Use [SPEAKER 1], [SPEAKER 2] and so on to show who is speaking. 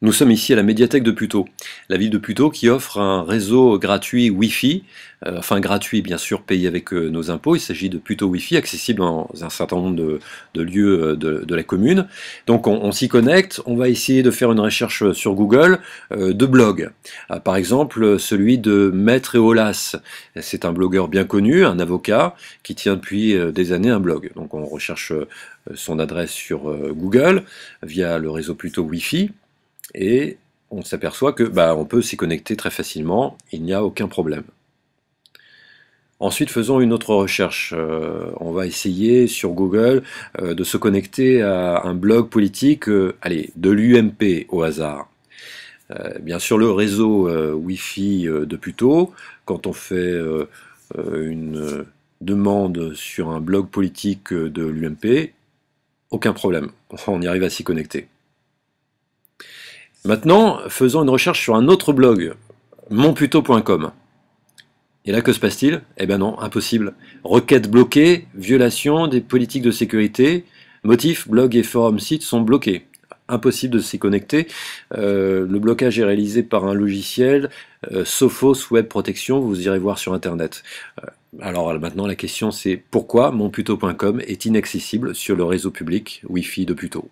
[SPEAKER 1] Nous sommes ici à la médiathèque de Puteaux, la ville de Puteaux qui offre un réseau gratuit Wi-Fi, euh, enfin gratuit bien sûr payé avec euh, nos impôts, il s'agit de Puteaux Wi-Fi accessible dans un certain nombre de, lieux euh, de, la commune. Donc on, s'y connecte, on va essayer de faire une recherche sur Google de blogs. par exemple celui de Maître Eolas, c'est un blogueur bien connu, un avocat qui tient depuis des années un blog. Donc on recherche son adresse sur Google via le réseau Puteaux Wi-Fi. Et on s'aperçoit que bah, on peut s'y connecter très facilement, il n'y a aucun problème. Ensuite, faisons une autre recherche. Euh, on va essayer sur Google euh, de se connecter à un blog politique, euh, allez, de l'UMP au hasard. bien sûr, le réseau Wi-Fi de Pluto, quand on fait une demande sur un blog politique de l'UMP, aucun problème. On y arrive à s'y connecter. Maintenant, faisons une recherche sur un autre blog, monputo.com. Et là, que se passe-t-il Eh bien non, impossible. Requête bloquée, violation des politiques de sécurité, motifs, blog et forum site sont bloqués. Impossible de s'y connecter. Euh, le blocage est réalisé par un logiciel, euh, Sophos Web Protection, vous irez voir sur Internet. Euh, alors maintenant, la question c'est pourquoi monputo.com est inaccessible sur le réseau public Wi-Fi de Puto